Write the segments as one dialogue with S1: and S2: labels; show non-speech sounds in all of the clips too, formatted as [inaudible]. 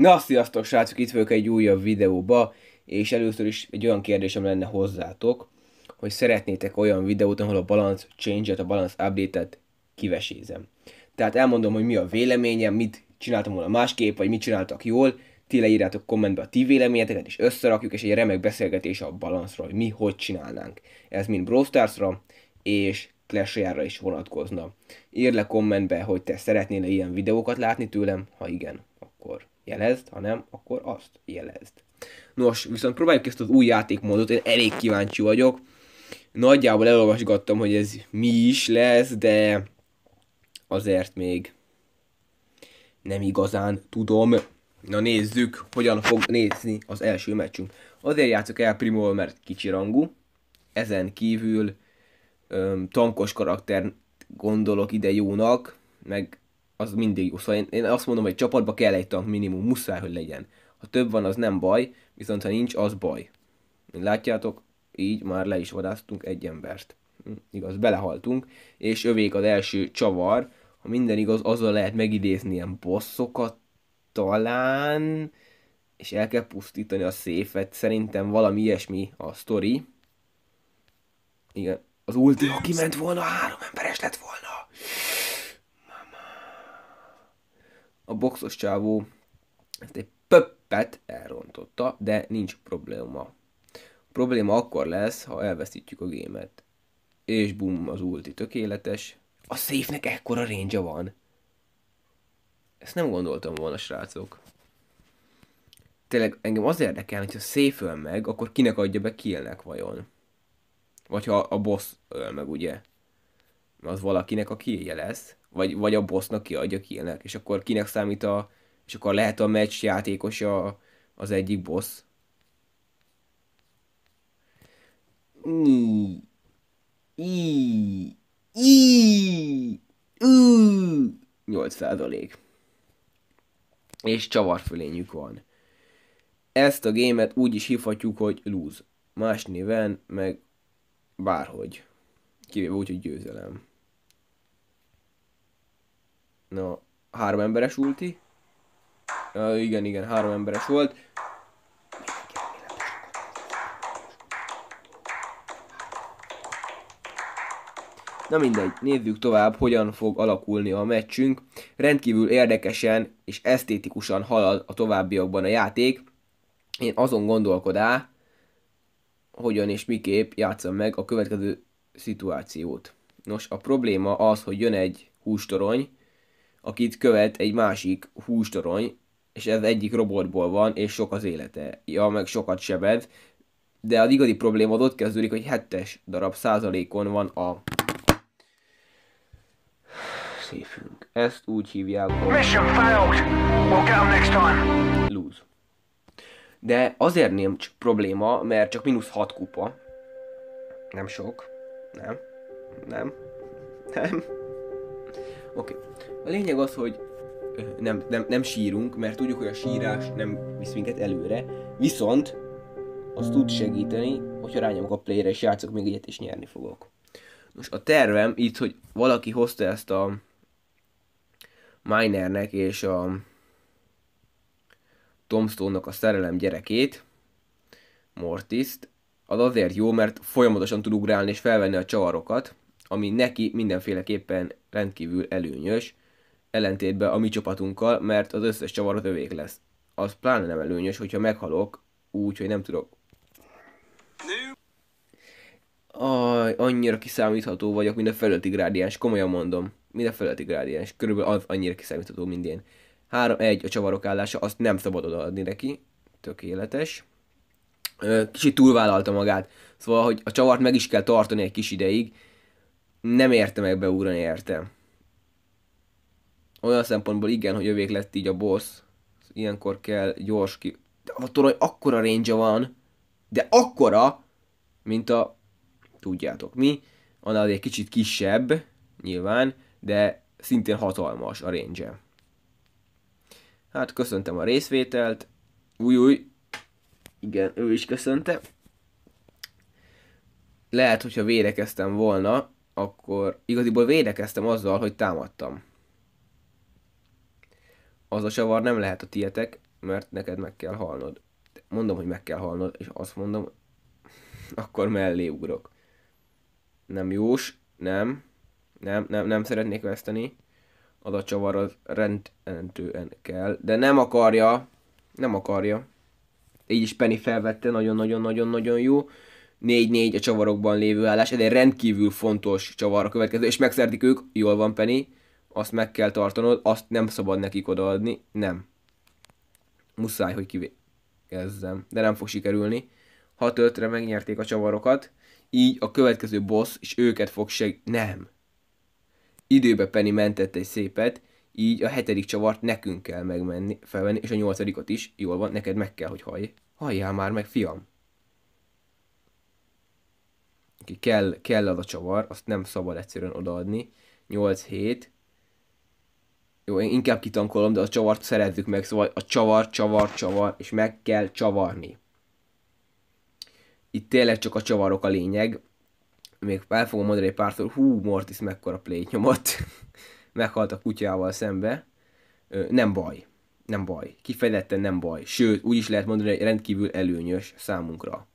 S1: Na, sziasztok srácok, itt vagyok egy újabb videóba, és először is egy olyan kérdésem lenne hozzátok, hogy szeretnétek olyan videót, ahol a balance change-et, a balance update-et kivesézem. Tehát elmondom, hogy mi a véleményem, mit csináltam volna másképp, vagy mit csináltak jól, ti leírjátok kommentbe a ti véleményeteket, és összerakjuk, és egy remek beszélgetés a balanszról, hogy mi hogy csinálnánk. Ez mind Brawl Stars-ra és Clash Royale-ra is vonatkozna. Írd le kommentbe, hogy te szeretnél -e ilyen videókat látni tőlem, ha igen, akkor jelezd, hanem akkor azt jelezd. Nos, viszont próbáljuk ezt az új játékmódot, én elég kíváncsi vagyok. Nagyjából elolvasgattam, hogy ez mi is lesz, de azért még nem igazán tudom. Na nézzük, hogyan fog nézni az első meccsünk. Azért játszok el Primol, mert kicsi rangú. Ezen kívül öm, tankos karakter gondolok ide jónak, meg az mindig, szóval én, én azt mondom, hogy csapatba kell egy tank minimum, muszáj, hogy legyen. Ha több van, az nem baj, viszont ha nincs, az baj. Mint látjátok, így már le is vadáztunk egy embert. Hm, igaz, belehaltunk, és övék az első csavar, ha minden igaz, azzal lehet megidézni ilyen bosszokat talán, és el kell pusztítani a széfet, szerintem valami ilyesmi a sztori. Igen, az ulti, ha kiment volna, három emberes lett volna. a boxos csávó ezt hát egy pöppet elrontotta, de nincs probléma. A probléma akkor lesz, ha elvesztítjük a gémet. És bum, az ulti tökéletes. A széfnek ekkora range van. Ezt nem gondoltam volna, srácok. Tényleg engem az érdekel, hogyha szép öl meg, akkor kinek adja be killnek vajon? Vagy ha a boss öl meg, ugye? Az valakinek a killje lesz vagy, vagy a bossnak kiadja ennek, és akkor kinek számít a, és akkor lehet a meccs játékosa az egyik boss. I, 8 százalék. És csavarfölényük van. Ezt a gémet úgy is hívhatjuk, hogy lose. Más néven, meg bárhogy. Kivéve úgy, hogy győzelem. Na, három emberes ulti. Na, igen, igen, három emberes volt. Na mindegy, nézzük tovább, hogyan fog alakulni a meccsünk. Rendkívül érdekesen és esztétikusan halad a továbbiakban a játék. Én azon gondolkodá, hogyan és miképp játszom meg a következő szituációt. Nos, a probléma az, hogy jön egy hústorony, akit követ egy másik hústorony, és ez egyik robotból van, és sok az élete. Ja, meg sokat sebed, de az igazi probléma ott kezdődik, hogy hetes darab százalékon van a széfünk. Ezt úgy hívják, hogy... Mission failed! We'll come next time! Lose. De azért nem csak probléma, mert csak mínusz 6 kupa. Nem sok. Nem. Nem. Nem. Oké. Okay. A lényeg az, hogy nem, nem, nem sírunk, mert tudjuk, hogy a sírás nem visz minket előre, viszont az tud segíteni, hogyha rányomok a playre és játszok még egyet, és nyerni fogok. Nos, a tervem itt, hogy valaki hozta ezt a Minernek és a Tombstone-nak a szerelem gyerekét, Mortiszt, az azért jó, mert folyamatosan tud ugrálni és felvenni a csavarokat, ami neki mindenféleképpen rendkívül előnyös, ellentétben a mi csapatunkkal, mert az összes csavar az övék lesz. Az pláne nem előnyös, hogyha meghalok úgy, hogy nem tudok. Aj, annyira kiszámítható vagyok, mint a felületi grádiáns, komolyan mondom. Mind a felületi grádiáns, körülbelül az annyira kiszámítható, mint én. 3-1 a csavarok állása, azt nem szabad odaadni neki. Tökéletes. Kicsit túlvállalta magát. Szóval, hogy a csavart meg is kell tartani egy kis ideig. Nem érte meg beúrani érte olyan szempontból igen, hogy jövék lett így a boss, ilyenkor kell gyors ki... De a torony akkora range van, de akkora, mint a... Tudjátok mi, annál egy kicsit kisebb, nyilván, de szintén hatalmas a range -e. Hát köszöntem a részvételt, új, új, igen, ő is köszönte. Lehet, hogyha védekeztem volna, akkor igaziból védekeztem azzal, hogy támadtam az a csavar nem lehet a tietek, mert neked meg kell halnod. Mondom, hogy meg kell halnod, és azt mondom, [laughs] akkor mellé ugrok. Nem jós, nem, nem, nem, nem szeretnék veszteni. Az a csavar az rendentően kell, de nem akarja, nem akarja. Így is Penny felvette, nagyon-nagyon-nagyon-nagyon jó. 4-4 a csavarokban lévő állás, ez egy rendkívül fontos csavar a következő, és megszerdik ők, jól van Penny, azt meg kell tartanod, azt nem szabad nekik odaadni, nem. Muszáj, hogy kivégezzem, de nem fog sikerülni. 6-5-re megnyerték a csavarokat, így a következő boss és őket fog seg... Nem. Időbe Penny mentett egy szépet, így a hetedik csavart nekünk kell megmenni, felvenni, és a nyolcadikat is. Jól van, neked meg kell, hogy hallj. Halljál már meg, fiam. Ki kell, kell az a csavar, azt nem szabad egyszerűen odaadni. 8-7, jó, én inkább kitankolom, de a csavart szerezzük meg, szóval a csavar, csavar, csavar, és meg kell csavarni. Itt tényleg csak a csavarok a lényeg. Még el fogom mondani egy párszor, hú, Mortis mekkora play nyomott. [laughs] Meghalt a kutyával szembe. Ö, nem baj. Nem baj. Kifejezetten nem baj. Sőt, úgy is lehet mondani, hogy rendkívül előnyös számunkra.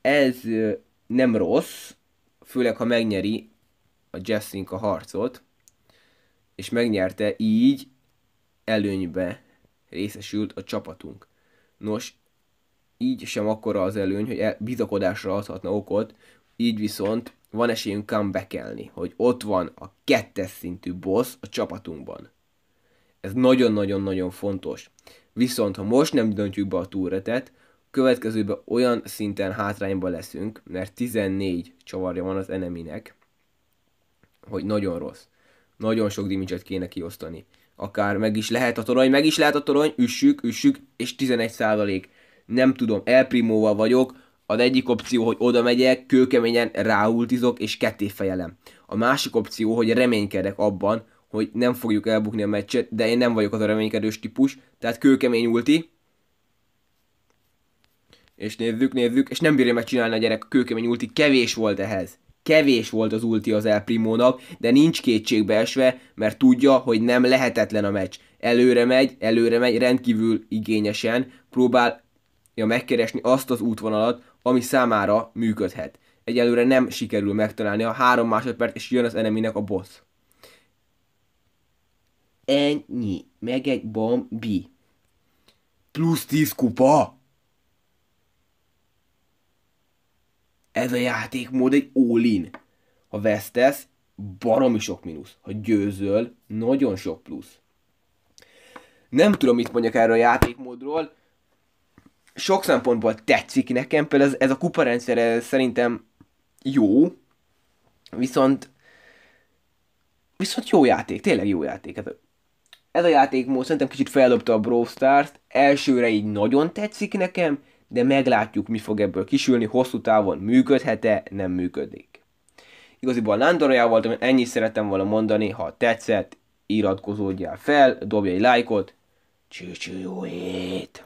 S1: Ez ö, nem rossz, főleg ha megnyeri a Jessinka harcot, és megnyerte, így előnybe részesült a csapatunk. Nos, így sem akkora az előny, hogy bizakodásra adhatna okot, így viszont van esélyünk comeback hogy ott van a kettes szintű boss a csapatunkban. Ez nagyon-nagyon-nagyon fontos. Viszont ha most nem döntjük be a túretet, következőben olyan szinten hátrányban leszünk, mert 14 csavarja van az eneminek, hogy nagyon rossz. Nagyon sok dimincset kéne kiosztani. Akár meg is lehet a torony, meg is lehet a torony, üssük, üssük, és 11 százalék. Nem tudom, elprimóval vagyok, az egyik opció, hogy oda megyek, kőkeményen ráultizok és ketté fejelem. A másik opció, hogy reménykedek abban, hogy nem fogjuk elbukni a meccset, de én nem vagyok az a reménykedős típus, tehát kőkemény ulti, és nézzük, nézzük, és nem bírja megcsinálni a gyerek a kőkemény ulti, kevés volt ehhez kevés volt az ulti az El Primónak, de nincs kétségbeesve, mert tudja, hogy nem lehetetlen a meccs. Előre megy, előre megy, rendkívül igényesen próbálja megkeresni azt az útvonalat, ami számára működhet. Egyelőre nem sikerül megtalálni a három másodperc, és jön az eneminek a boss. Ennyi, meg egy bombi. Plusz 10 kupa! ez a játékmód egy all-in. Ha vesztesz, baromi sok mínusz. Ha győzöl, nagyon sok plusz. Nem tudom, mit mondjak erről a játékmódról. Sok szempontból tetszik nekem, például ez, ez a kuparendszer ez szerintem jó, viszont viszont jó játék, tényleg jó játék. Ez hát a, ez a játékmód szerintem kicsit feldobta a Brawl Stars-t, elsőre így nagyon tetszik nekem, de meglátjuk, mi fog ebből kisülni, hosszú távon működhet-e, nem működik. Igaziból Nándorjával voltam, ennyit szerettem volna mondani, ha tetszett, iratkozódjál fel, dobj egy lájkot, csőcső jó hét!